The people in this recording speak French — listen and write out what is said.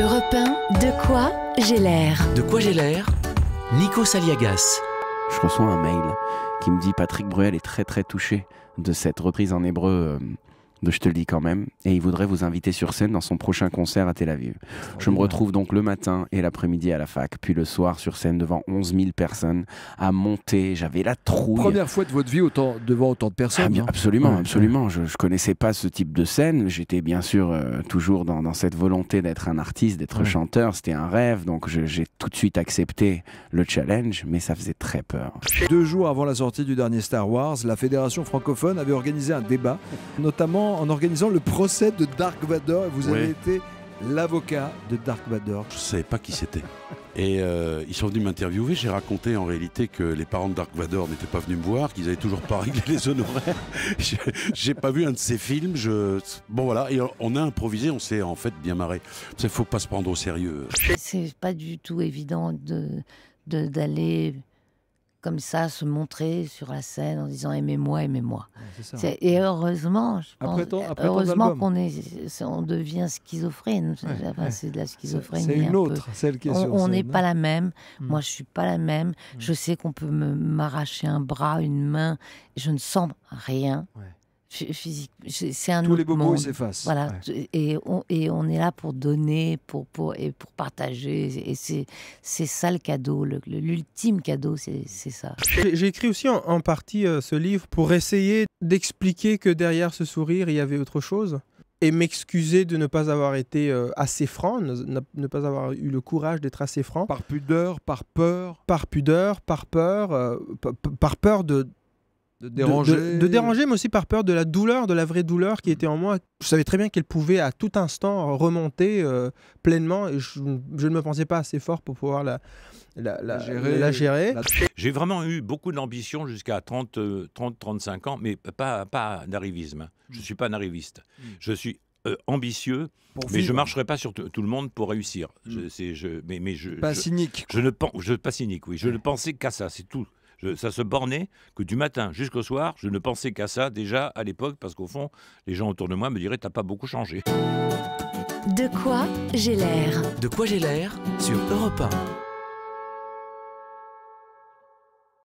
Europe de quoi j'ai l'air De quoi j'ai l'air Nico Saliagas. Je reçois un mail qui me dit Patrick Bruel est très très touché de cette reprise en hébreu euh, je te le dis quand même, et il voudrait vous inviter sur scène dans son prochain concert à Tel Aviv. Je me retrouve donc le matin et l'après-midi à la fac, puis le soir sur scène devant 11 000 personnes à monter. J'avais la trouille. Première fois de votre vie devant autant de personnes. Ah, absolument, absolument. Je, ne connaissais pas ce type de scène. J'étais bien sûr euh, toujours dans, cette volonté d'être un artiste, d'être chanteur. C'était un rêve, donc j'ai tout de suite accepté le challenge, mais ça faisait très peur. Deux jours avant la sortie du dernier Star Wars, la Fédération francophone avait organisé un débat, notamment en organisant le procès de Dark Vador. Vous avez été l'avocat de Dark Vador. Je ne savais pas qui c'était. Et euh, ils sont venus m'interviewer. J'ai raconté en réalité que les parents de Dark Vador n'étaient pas venus me voir, qu'ils n'avaient toujours pas réglé les honoraires. J'ai pas vu un de ces films. Je... Bon voilà, et on a improvisé, on s'est en fait bien marré. Il faut pas se prendre au sérieux. C'est pas du tout évident de d'aller comme ça, se montrer sur la scène en disant aimez-moi, aimez-moi. et heureusement, je pense, heureusement qu'on est, on devient schizophrène. C'est de la schizophrénie. C'est une autre, celle qui est On n'est pas hein. la même. Hmm. Moi, je suis pas la même. Hmm. Je sais qu'on peut m'arracher un bras, une main. Je ne sens rien physique. C'est un Tous les les bobos s'effacent. Voilà. Et, on, est là pour donner, pour, et pour partager. Et c'est ça le cadeau, l'ultime cadeau, c'est ça. J'ai écrit aussi en, partie euh, ce livre pour essayer d'expliquer que derrière ce sourire, il y avait autre chose et m'excuser de ne pas avoir été euh, assez franc, ne, ne, pas avoir eu le courage d'être assez franc. Par pudeur, par peur. Par pudeur, par peur, euh, par peur de de déranger. De, mais aussi par peur de la douleur, de la vraie douleur qui mm. était en moi. Je savais très bien qu'elle pouvait à tout instant remonter euh, pleinement et je, ne me pensais pas assez fort pour pouvoir la, gérer. J'ai vraiment eu beaucoup d'ambition jusqu'à 30, 30, 35 ans, mais pas, pas d'arrivisme. Je ne mm. suis pas un mm. Je suis euh, ambitieux, mais je ne marcherai pas sur tout le monde pour réussir. Je, je, mais, mais je, pas cynique. Je ne, pas cynique, oui. Je ne pensais qu'à ça, c'est tout ça se bornait que du matin jusqu'au soir, je ne pensais qu'à ça déjà à l'époque, parce qu'au fond, les gens autour de moi me diraient T'as pas beaucoup changé. De quoi j'ai l'air De quoi j'ai l'air sur Europe 1.